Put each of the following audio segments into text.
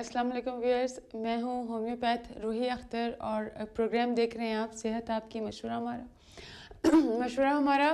अस्सलाम वालेकुम व्यूअर्स मैं हूँ होम्योपैथ रूही अख्तर और प्रोग्राम देख रहे हैं आप सेहत आपकी मशवरा हमारा मशवरा हमारा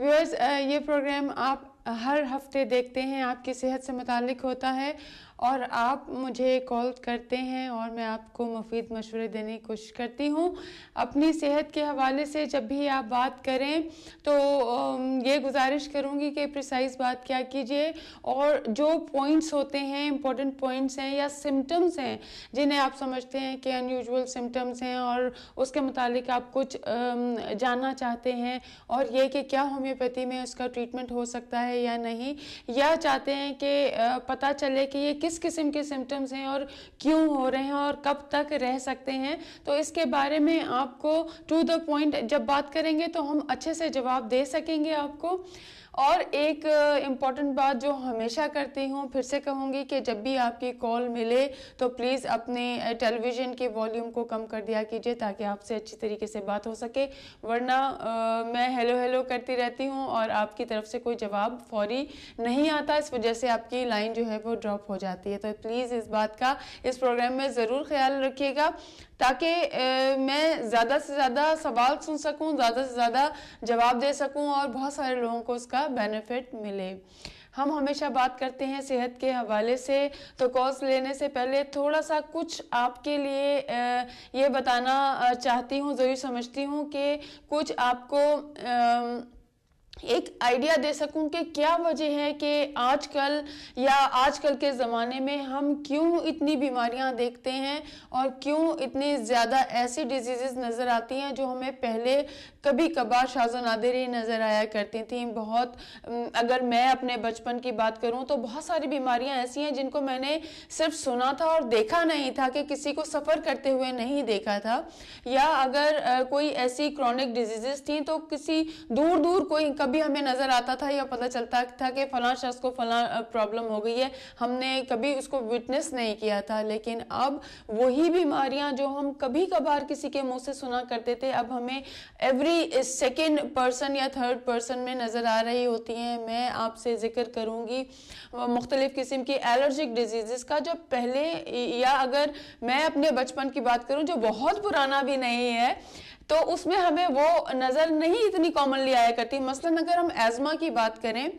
व्यूअर्स ये प्रोग्राम आप हर हफ्ते देखते हैं आपकी सेहत से मुतल होता है और आप मुझे कॉल करते हैं और मैं आपको मुफीद मशवरे देने की कोशिश करती हूँ अपनी सेहत के हवाले से जब भी आप बात करें तो ये गुजारिश करूँगी कि प्रिसाइज बात क्या कीजिए और जो पॉइंट्स होते हैं इंपॉर्टेंट पॉइंट्स हैं या सिम्टम्स हैं जिन्हें आप समझते हैं कि अनयूजल सिम्टम्स हैं और उसके मुतालिक आप कुछ जानना चाहते हैं और ये कि क्या होम्योपैथी में उसका ट्रीटमेंट हो सकता है या नहीं या चाहते हैं कि पता चले कि ये किस किस किस्म के सिम्टम्स हैं और क्यों हो रहे हैं और कब तक रह सकते हैं तो इसके बारे में आपको टू द पॉइंट जब बात करेंगे तो हम अच्छे से जवाब दे सकेंगे आपको और एक इम्पॉर्टेंट बात जो हमेशा करती हूँ फिर से कहूँगी कि जब भी आपकी कॉल मिले तो प्लीज़ अपने टेलीविज़न के वॉल्यूम को कम कर दिया कीजिए ताकि आपसे अच्छी तरीके से बात हो सके वरना आ, मैं हेलो हेलो करती रहती हूँ और आपकी तरफ से कोई जवाब फौरी नहीं आता इस वजह से आपकी लाइन जो है वो ड्रॉप हो जाती है तो प्लीज़ इस बात का इस प्रोग्राम में ज़रूर ख्याल रखिएगा ताकि मैं ज़्यादा से ज़्यादा सवाल सुन सकूँ ज़्यादा से ज़्यादा जवाब दे सकूँ और बहुत सारे लोगों को उसका बेनिफिट मिले हम हमेशा बात करते हैं सेहत के हवाले से तो कोर्स लेने से पहले थोड़ा सा कुछ आपके लिए ये बताना चाहती हूँ ज़रूर समझती हूँ कि कुछ आपको एक आइडिया दे सकूं कि क्या वजह है कि आजकल या आजकल के ज़माने में हम क्यों इतनी बीमारियां देखते हैं और क्यों इतनी ज़्यादा ऐसी डिजीज़ नज़र आती हैं जो हमें पहले कभी कभार शाजो नादिर ही नज़र आया करती थी बहुत अगर मैं अपने बचपन की बात करूं तो बहुत सारी बीमारियां ऐसी हैं जिनको मैंने सिर्फ सुना था और देखा नहीं था कि किसी को सफ़र करते हुए नहीं देखा था या अगर कोई ऐसी क्रॉनिक डिजीज़ थी तो किसी दूर दूर कोई कभी हमें नजर आता था या पता चलता था कि फ़ला शख्स को फला प्रॉब्लम हो गई है हमने कभी उसको विटनेस नहीं किया था लेकिन अब वही बीमारियां जो हम कभी कभार किसी के मुंह से सुना करते थे अब हमें एवरी सेकेंड पर्सन या थर्ड पर्सन में नज़र आ रही होती हैं मैं आपसे ज़िक्र करूँगी मुख्तलिफ़ किस्म की एलर्जिक डिजीज़ का जो पहले या अगर मैं अपने बचपन की बात करूँ जो बहुत पुराना भी नहीं है तो उसमें हमें वो नज़र नहीं इतनी कॉमनली आया करती मसलन अगर हम एजमा की बात करें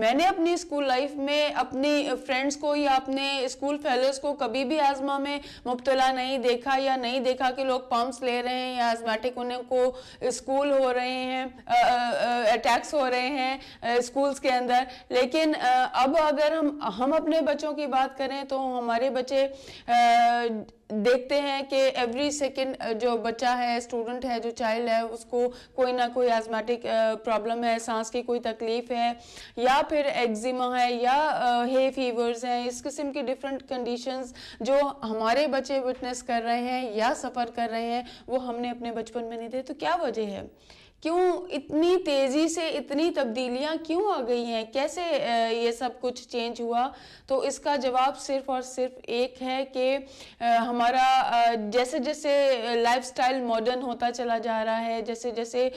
मैंने अपनी स्कूल लाइफ में अपनी फ्रेंड्स को या अपने स्कूल फेलोज को कभी भी एजमा में मुबतला नहीं देखा या नहीं देखा कि लोग पम्प्स ले रहे हैं या एजमेटिक उन्हें को स्कूल हो रहे हैं अटैक्स हो रहे हैं स्कूल्स के अंदर लेकिन अब अगर हम हम अपने बच्चों की बात करें तो हमारे बच्चे देखते हैं कि एवरी सेकेंड जो बच्चा है स्टूडेंट है जो चाइल्ड है उसको कोई ना कोई आजमेटिक प्रॉब्लम है सांस की कोई तकलीफ़ है या फिर एग्जिमा है या हे फीवर्स हैं इस किस्म की डिफरेंट कंडीशंस जो हमारे बच्चे विटनेस कर रहे हैं या सफ़र कर रहे हैं वो हमने अपने बचपन में नहीं थे तो क्या वजह है क्यों इतनी तेज़ी से इतनी तब्दीलियां क्यों आ गई हैं कैसे ये सब कुछ चेंज हुआ तो इसका जवाब सिर्फ और सिर्फ एक है कि हमारा जैसे जैसे लाइफस्टाइल मॉडर्न होता चला जा रहा है जैसे जैसे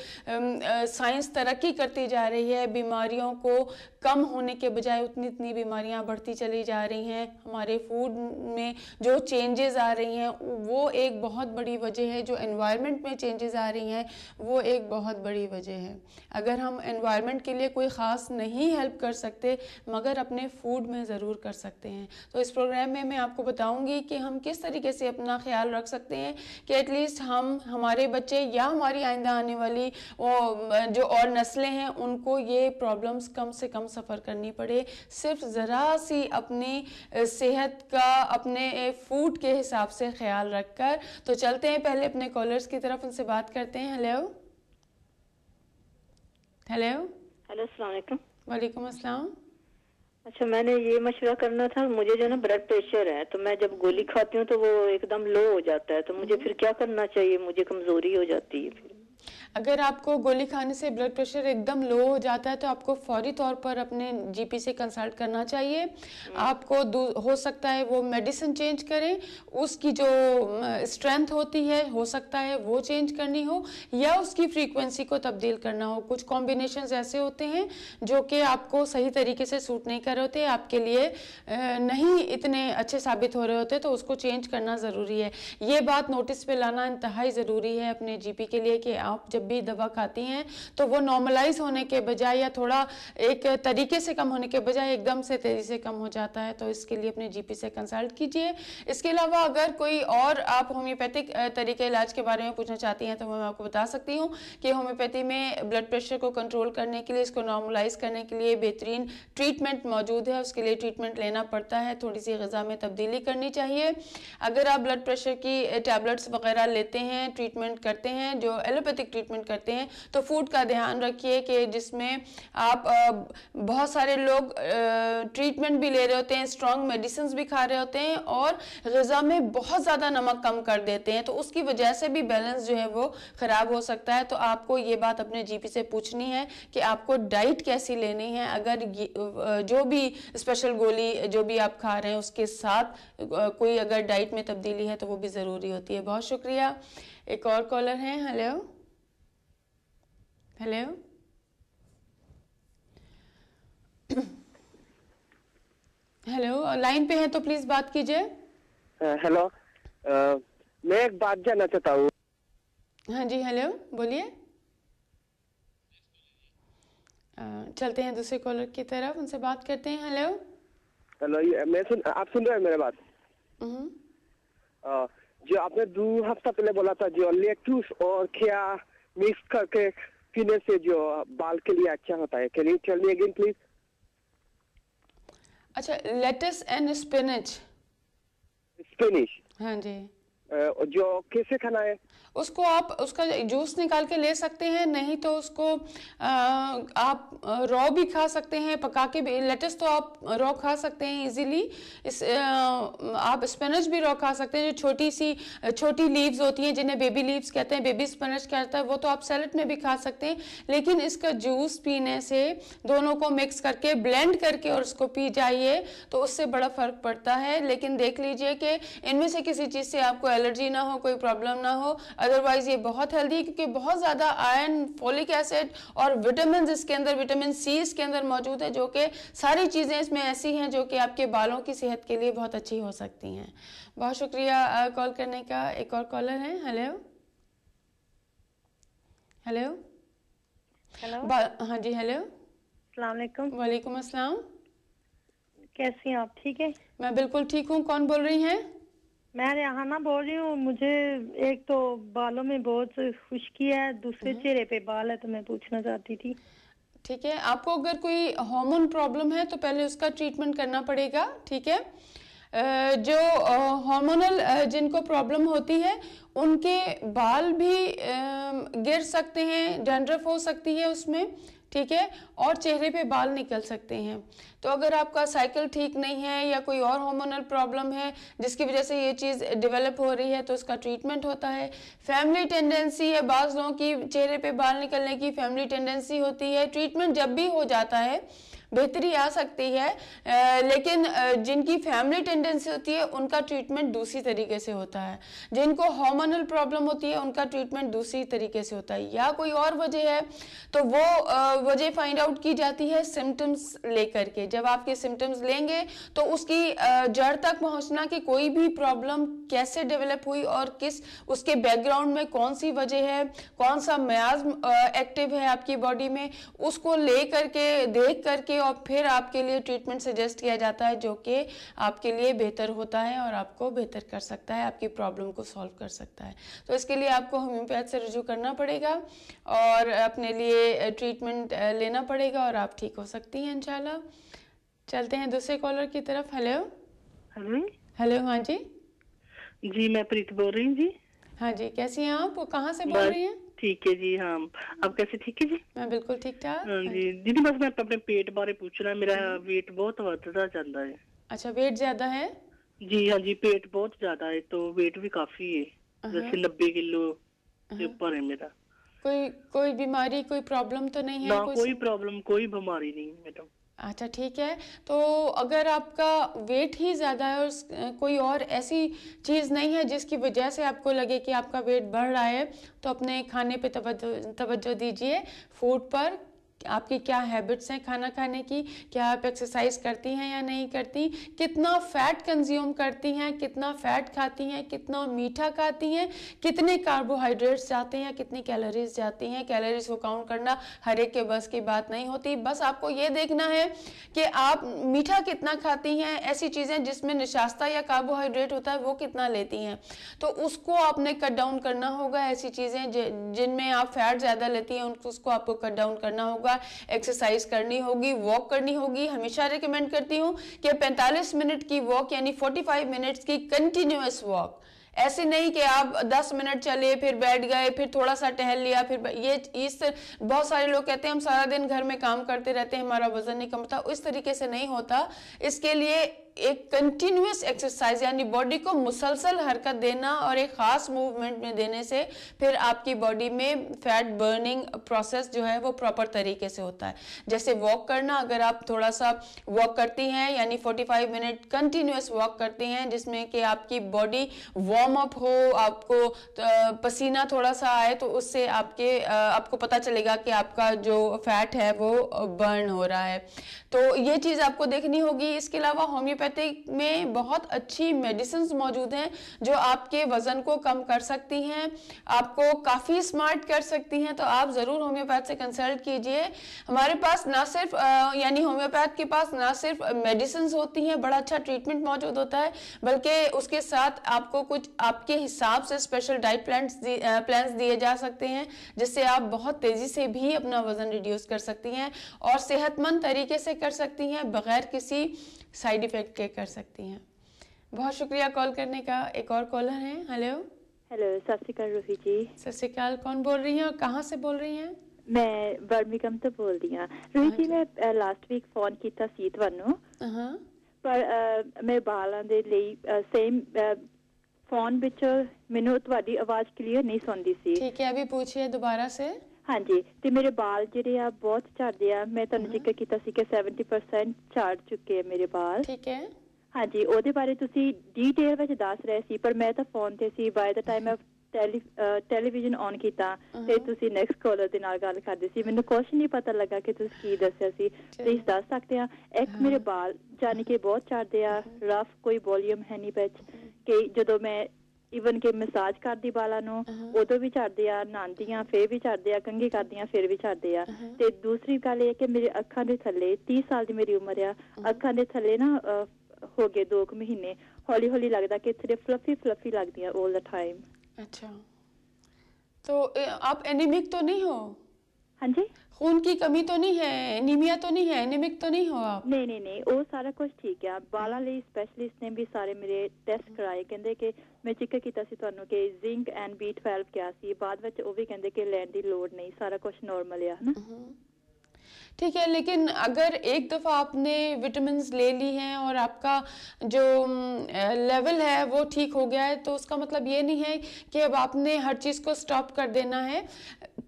साइंस तरक्की करती जा रही है बीमारियों को कम होने के बजाय उतनी इतनी बीमारियां बढ़ती चली जा रही हैं हमारे फूड में जो चेंजेस आ रही हैं वो एक बहुत बड़ी वजह है जो इन्वायरमेंट में चेंजेस आ रही हैं वो एक बहुत बड़ी वजह है अगर हम इन्वायरमेंट के लिए कोई ख़ास नहीं हेल्प कर सकते मगर अपने फूड में ज़रूर कर सकते हैं तो इस प्रोग्राम में मैं आपको बताऊँगी कि हम किस तरीके से अपना ख्याल रख सकते हैं कि एटलीस्ट हम हमारे बच्चे या हमारी आइंदा आने वाली वो जो और नस्लें हैं उनको ये प्रॉब्लम्स कम से कम सफ़र करनी पड़े सिर्फ ज़रा सी अपनी सेहत का अपने फूड के हिसाब से ख्याल रख कर तो चलते हैं पहले अपने कॉलर्स की तरफ उनसे बात करते हैं हेलो हेलो हेलो अलैक्म वालेकुम अस्सलाम अच्छा मैंने ये मशवरा करना था मुझे जो ना ब्लड प्रेशर है तो मैं जब गोली खाती हूँ तो वो एकदम लो हो जाता है तो मुझे हम्म। फिर क्या करना चाहिए मुझे कमजोरी हो जाती है फिर अगर आपको गोली खाने से ब्लड प्रेशर एकदम लो हो जाता है तो आपको फौरी तौर पर अपने जीपी से कंसल्ट करना चाहिए हम्म। आपको हो सकता है वो मेडिसिन चेंज करें उसकी जो स्ट्रेंथ होती है हो सकता है वो चेंज करनी हो या उसकी फ्रीक्वेंसी को तब्दील करना हो कुछ कॉम्बिनेशन ऐसे होते हैं जो कि आपको सही तरीके से सूट नहीं कर रहे होते आपके लिए नहीं इतने अच्छे साबित हो रहे होते तो उसको चेंज करना ज़रूरी है ये बात नोटिस पे लाना इंतहाई ज़रूरी है अपने जीपी के लिए कि आप जब जब भी दवा खाती हैं तो वो नॉर्मलाइज होने के बजाय या थोड़ा एक तरीके से कम होने के बजाय एकदम से तेज़ी से कम हो जाता है तो इसके लिए अपने जी से कंसल्ट कीजिए इसके अलावा अगर कोई और आप होम्योपैथिक तरीके इलाज के बारे में पूछना चाहती हैं तो मैं आपको बता सकती हूँ कि होम्योपैथी में ब्लड प्रेशर को कंट्रोल करने के लिए इसको नॉर्मलाइज करने के लिए बेहतरीन ट्रीटमेंट मौजूद है उसके लिए ट्रीटमेंट लेना पड़ता है थोड़ी सी गज़ा में तब्दीली करनी चाहिए अगर आप ब्लड प्रेशर की टैबलेट्स वगैरह लेते हैं ट्रीटमेंट करते हैं जो एलोपैथिक ट्रीटमेंट ट्रीटमेंट करते हैं तो फूड का ध्यान रखिए कि जिसमें आप बहुत सारे लोग ट्रीटमेंट भी ले रहे होते हैं स्ट्रॉन्ग मेडिसिन भी खा रहे होते हैं और गज़ा में बहुत ज़्यादा नमक कम कर देते हैं तो उसकी वजह से भी बैलेंस जो है वो ख़राब हो सकता है तो आपको ये बात अपने जी से पूछनी है कि आपको डाइट कैसी लेनी है अगर जो भी स्पेशल गोली जो भी आप खा रहे हैं उसके साथ कोई अगर डाइट में तब्दीली है तो वो भी ज़रूरी होती है बहुत शुक्रिया एक और कॉलर हैं हेलो Hello? हेलो लाइन पे है तो प्लीज बात कीजिए हेलो मैं एक बात जानना चाहता हूँ हाँ जी हेलो बोलिए चलते हैं दूसरे कॉलर की तरफ उनसे बात करते हैं हेलो हेलो मैं सुन आप सुन रहे हैं मेरे बात -huh. हम्म। जो आपने दो हफ्ता पहले बोला था जो लेटूस और क्या मिक्स करके पीने से जो बाल के लिए अच्छा होता है can you tell me again please अच्छा लेटस एंड स्पिनच स्पिनच हाँ जी जो कैसे खाना है उसको आप उसका जूस निकाल के ले सकते हैं नहीं तो उसको आप रॉ भी खा सकते हैं पका के भी लेटस तो आप रॉ खा सकते हैं इजीली इस आप स्पिनच भी रॉ खा सकते हैं जो छोटी सी छोटी लीव्स होती हैं जिन्हें बेबी लीव्स कहते हैं बेबी स्पिनच कहता है वो तो आप सेलेट में भी खा सकते हैं लेकिन इसका जूस पीने से दोनों को मिक्स करके ब्लेंड करके और उसको पी जाइए तो उससे बड़ा फर्क पड़ता है लेकिन देख लीजिए कि इनमें से किसी चीज़ से आपको एलर्जी ना हो कोई प्रॉब्लम ना हो अदरवाइज ये बहुत हेल्दी है क्योंकि बहुत ज़्यादा आयरन फोलिक एसिड और विटामिन इसके अंदर विटामिन सी इसके अंदर मौजूद है जो कि सारी चीज़ें इसमें ऐसी हैं जो कि आपके बालों की सेहत के लिए बहुत अच्छी हो सकती हैं बहुत शुक्रिया कॉल करने का एक और कॉलर है हेलो हेलो हेलो हाँ जी हेलो वालेकुम अस्सलाम कैसी हैं आप ठीक है मैं बिल्कुल ठीक हूँ कौन बोल रही हैं मैं रेहाना बोल रही हूँ मुझे एक तो बालों में बहुत खुश्की है दूसरे हम्म। चेहरे पे बाल है तो मैं पूछना चाहती थी ठीक है आपको अगर कोई हार्मोन प्रॉब्लम है तो पहले उसका ट्रीटमेंट करना पड़ेगा ठीक है जो हार्मोनल जिनको प्रॉब्लम होती है उनके बाल भी गिर सकते हैं डेंड्रफ हो सकती है उसमें ठीक है और चेहरे पे बाल निकल सकते हैं तो अगर आपका साइकिल ठीक नहीं है या कोई और हार्मोनल प्रॉब्लम है जिसकी वजह से ये चीज़ डेवलप हो रही है तो उसका ट्रीटमेंट होता है फैमिली टेंडेंसी है बाज लोगों की चेहरे पे बाल निकलने की फैमिली टेंडेंसी होती है ट्रीटमेंट जब भी हो जाता है बेहतरी आ सकती है लेकिन जिनकी फैमिली टेंडेंसी होती है उनका ट्रीटमेंट दूसरी तरीके से होता है जिनको हॉर्मोनल प्रॉब्लम होती है उनका ट्रीटमेंट दूसरी तरीके से होता है या कोई और वजह है तो वो वजह फाइंड आउट की जाती है सिम्टम्स लेकर के जब आपके सिम्टम्स लेंगे तो उसकी जड़ तक पहुंचना कि कोई भी प्रॉब्लम कैसे डेवलप हुई और किस उसके बैकग्राउंड में कौन सी वजह है कौन सा म्याज एक्टिव है आपकी बॉडी में उसको ले करके देख करके और फिर आपके लिए ट्रीटमेंट सजेस्ट किया जाता है जो कि आपके लिए बेहतर होता है और आपको बेहतर कर सकता है आपकी प्रॉब्लम को सॉल्व कर सकता है तो इसके लिए आपको होम्योपैथ से रजू करना पड़ेगा और अपने लिए ट्रीटमेंट लेना पड़ेगा और आप ठीक हो सकती हैं इनशाला चलते हैं दूसरे कॉलर की तरफ हेलो हेलो हेलो हाँ जी जी मैं प्रीत बोल रही हूँ जी हाँ जी कैसी हैं आप कहाँ से बोल रही हैं ठीक है जी हाँ आप कैसे ठीक है जी मैं बिल्कुल ठीक ठाक हाँ जी दीदी बस मैं तो अपने पेट बारे पूछना है मेरा वेट बहुत बढ़ता जाता है अच्छा वेट ज्यादा है जी हाँ जी पेट बहुत ज्यादा है तो वेट भी काफी है जैसे नब्बे किलो से ऊपर है मेरा कोई कोई बीमारी कोई प्रॉब्लम तो नहीं है कोई, कोई प्रॉब्लम कोई बीमारी नहीं है मैडम अच्छा ठीक है तो अगर आपका वेट ही ज़्यादा है और कोई और ऐसी चीज़ नहीं है जिसकी वजह से आपको लगे कि आपका वेट बढ़ रहा है तो अपने खाने पे तवज्जो दीजिए फूड पर आपकी क्या हैबिट्स हैं खाना खाने की क्या आप एक्सरसाइज करती हैं या नहीं करती कितना फैट कंज्यूम करती हैं कितना फैट खाती हैं कितना मीठा खाती हैं कितने कार्बोहाइड्रेट्स जाते हैं कितनी कैलोरीज जाती हैं कैलोरीज को काउंट करना हर एक के बस की बात नहीं होती बस आपको ये देखना है कि आप मीठा कितना खाती हैं ऐसी चीज़ें जिसमें निशास्ता या कार्बोहाइड्रेट होता है वो कितना लेती हैं तो उसको आपने कट डाउन करना होगा ऐसी चीज़ें जिनमें आप फैट ज़्यादा लेती हैं उसको आपको कट डाउन करना होगा होगा एक्सरसाइज करनी होगी वॉक करनी होगी हमेशा रिकमेंड करती हूँ कि 45 मिनट की वॉक यानी 45 मिनट्स की कंटिन्यूस वॉक ऐसे नहीं कि आप 10 मिनट चले फिर बैठ गए फिर थोड़ा सा टहल लिया फिर ये इस बहुत सारे लोग कहते हैं हम सारा दिन घर में काम करते रहते हैं हमारा वजन नहीं कम होता इस तरीके से नहीं होता इसके लिए एक कंटिन्यूस एक्सरसाइज यानी बॉडी को मुसलसल हरकत देना और एक ख़ास मूवमेंट में देने से फिर आपकी बॉडी में फैट बर्निंग प्रोसेस जो है वो प्रॉपर तरीके से होता है जैसे वॉक करना अगर आप थोड़ा सा वॉक करती हैं यानी 45 मिनट कंटिन्यूस वॉक करती हैं जिसमें कि आपकी बॉडी वार्म अप हो आपको पसीना थोड़ा सा आए तो उससे आपके आपको पता चलेगा कि आपका जो फैट है वो बर्न हो रहा है तो ये चीज़ आपको देखनी होगी इसके अलावा होम्योपैथी होम्योपैथिक में बहुत अच्छी मेडिसिन मौजूद हैं जो आपके वज़न को कम कर सकती हैं आपको काफ़ी स्मार्ट कर सकती हैं तो आप ज़रूर होम्योपैथ से कंसल्ट कीजिए हमारे पास ना सिर्फ यानी होम्योपैथ के पास ना सिर्फ मेडिसिन होती हैं बड़ा अच्छा ट्रीटमेंट मौजूद होता है बल्कि उसके साथ आपको कुछ आपके हिसाब से स्पेशल डाइट प्लान प्लान दिए जा सकते हैं जिससे आप बहुत तेज़ी से भी अपना वज़न रिड्यूस कर सकती हैं और सेहतमंद तरीके से कर सकती हैं बगैर किसी साइड इफ़ेक्ट रख के कर सकती हैं बहुत शुक्रिया कॉल करने का एक और कॉलर है हेलो हेलो सत श्रीकाल जी सत श्रीकाल कौन बोल रही हैं और कहाँ से बोल रही हैं मैं बर्मिकम से बोल रही हूँ रूही हाँ जी मैं लास्ट वीक फ़ोन किया सी थानू ਪਰ ਮੈਂ ਬਾਲਾਂ ਦੇ ਲਈ ਸੇਮ ਫੋਨ ਵਿੱਚ ਮੈਨੂੰ ਤੁਹਾਡੀ ਆਵਾਜ਼ ਕਲੀਅਰ ਨਹੀਂ ਸੁਣਦੀ ਸੀ ਠੀਕ ਹੈ ਅਭੀ ਪੁੱਛੀਏ ਦੁਬਾਰਾ ਸੇ ਹਾਂਜੀ ਤੇ ਮੇਰੇ ਵਾਲ ਜਿਹੜੇ ਆ ਬਹੁਤ ਝੜਦੇ ਆ ਮੈਂ ਤੁਹਾਨੂੰ ਜ਼ਿਕਰ ਕੀਤਾ ਸੀ ਕਿ 70% ਝੜ ਚੁੱਕੇ ਆ ਮੇਰੇ ਵਾਲ ਠੀਕ ਹੈ ਹਾਂਜੀ ਉਹਦੇ ਬਾਰੇ ਤੁਸੀਂ ਡੀਟੇਲ ਵਿੱਚ ਦੱਸ ਰਹੇ ਸੀ ਪਰ ਮੈਂ ਤਾਂ ਫੋਨ ਤੇ ਸੀ ਬਾਈ ਦਾ ਟਾਈਮ ਆਫ ਟੈਲੀਵਿਜ਼ਨ ਔਨ ਕੀਤਾ ਤੇ ਤੁਸੀਂ ਨੈਕਸਟ ਕਾਲਰ ਦੇ ਨਾਲ ਗੱਲ ਕਰਦੇ ਸੀ ਮੈਨੂੰ ਕੁਝ ਨਹੀਂ ਪਤਾ ਲੱਗਾ ਕਿ ਤੁਸੀਂ ਕੀ ਦੱਸਿਆ ਸੀ ਪਲੀਜ਼ ਦੱਸ ਸਕਦੇ ਆ ਇੱਕ ਮੇਰੇ ਵਾਲ ਜਾਨੀ ਕਿ ਬਹੁਤ ਝੜਦੇ ਆ ਰਫ ਕੋਈ ਵੋਲੀਅਮ ਹੈ ਨਹੀਂ ਵਿੱਚ ਕਿ ਜਦੋਂ ਮੈਂ ਇਵਨ ਕਿ ਮਸਾਜ ਕਰਦੀ ਬਾਲਾਂ ਨੂੰ ਉਦੋਂ ਵੀ ਝੜਦੇ ਆ ਨਾਂਦੀਆਂ ਫੇਰ ਵੀ ਝੜਦੇ ਆ ਕੰਗੀ ਕਰਦੀਆਂ ਫੇਰ ਵੀ ਝੜਦੇ ਆ ਤੇ ਦੂਸਰੀ ਗੱਲ ਇਹ ਕਿ ਮੇਰੇ ਅੱਖਾਂ ਦੇ ਥੱਲੇ 30 ਸਾਲ ਦੀ ਮੇਰੀ ਉਮਰ ਆ ਅੱਖਾਂ ਦੇ ਥੱਲੇ ਨਾ ਹੋ ਗਏ 2 ਮਹੀਨੇ ਹੌਲੀ ਹੌਲੀ ਲੱਗਦਾ ਕਿ ਥਰੇ ਫਲਫੀ ਫਲਫੀ ਲੱਗਦੀ ਆ 올 ਦਾ ਟਾਈਮ ਅੱਛਾ ਤੋ ਆਪ ਐਨੀਮਿਕ ਤੋਂ ਨਹੀਂ ਹੋ हाँ जी खून की कमी तो नहीं है एनीमिया तो नहीं है एनीमिक तो नहीं हो आप नहीं नहीं नहीं वो सारा कुछ ठीक है बाला ਲਈ ਸਪੈਸ਼ਲਿਸਟ ਨੇ ਵੀ ਸਾਰੇ ਮੇਰੇ ਟੈਸਟ ਕਰਾਏ ਕਹਿੰਦੇ ਕਿ ਮੈਂ ਚੈੱਕ ਕੀਤਾ ਸੀ ਤੁਹਾਨੂੰ ਕਿ ਜ਼ਿੰਕ ਐਂਡ B12 ਕਿਆ ਸੀ ਬਾਅਦ ਵਿੱਚ ਉਹ ਵੀ ਕਹਿੰਦੇ ਕਿ ਲੈਣ ਦੀ ਲੋੜ ਨਹੀਂ ਸਾਰਾ ਕੁਝ ਨਾਰਮਲ ਆ ਹਨਾ ठीक है लेकिन अगर एक दफ़ा आपने विटामिन ले ली हैं और आपका जो लेवल है वो ठीक हो गया है तो उसका मतलब ये नहीं है कि अब आपने हर चीज़ को स्टॉप कर देना है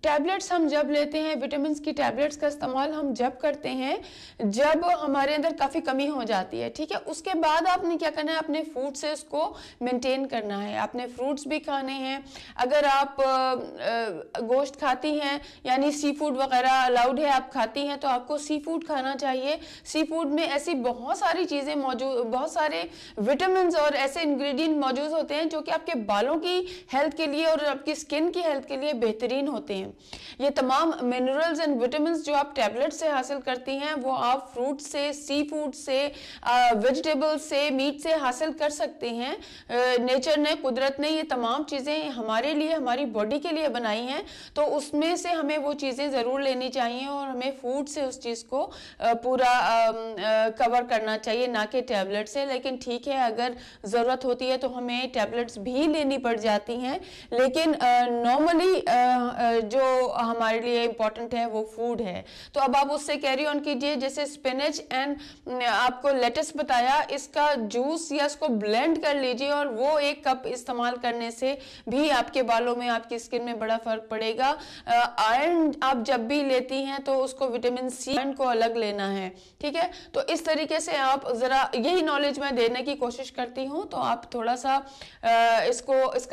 टैबलेट्स हम जब लेते हैं विटामिन की टैबलेट्स का इस्तेमाल हम जब करते हैं जब हमारे अंदर काफ़ी कमी हो जाती है ठीक है उसके बाद आपने क्या करना है अपने फूड से उसको मेंटेन करना है आपने फ्रूट्स भी खाने हैं अगर आप गोश्त खाती हैं यानी सी फूड वगैरह अलाउड है आप खाते आती हैं तो आपको सी फूड खाना चाहिए सी फूड में ऐसी बहुत सारी चीज़ें मौजूद बहुत सारे विटामिन और ऐसे इन्ग्रीडियंट मौजूद होते हैं जो कि आपके बालों की हेल्थ के लिए और आपकी स्किन की हेल्थ के लिए बेहतरीन होते हैं ये तमाम मिनरल्स एंड विटामिन जो आप टैबलेट से हासिल करती हैं वो आप फ्रूट से सी फूड से वेजिटेबल से मीट से हासिल कर सकते हैं नेचर ने कुदरत ने ये तमाम चीज़ें हमारे लिए हमारी बॉडी के लिए बनाई हैं तो उसमें से हमें वो चीज़ें ज़रूर लेनी चाहिए और हमें फूड से उस चीज़ को पूरा कवर करना चाहिए ना कि टैबलेट से लेकिन ठीक है अगर ज़रूरत होती है तो हमें टैबलेट्स भी लेनी पड़ जाती हैं लेकिन नॉर्मली जो हमारे लिए इम्पॉर्टेंट है वो फूड है तो अब आप उससे कैरी ऑन कीजिए जैसे स्पिनच एंड आपको लेटस बताया इसका जूस या इसको ब्लेंड कर लीजिए और वो एक कप इस्तेमाल करने से भी आपके बालों में आपकी स्किन में बड़ा फर्क पड़ेगा आयरन आप जब भी लेती हैं तो उसको विटामिन सी को अलग लेना है ठीक है तो इस तरीके से आप ज़रा यही नॉलेज मैं देने की कोशिश करती हूँ तो आप थोड़ा सा इसको इसका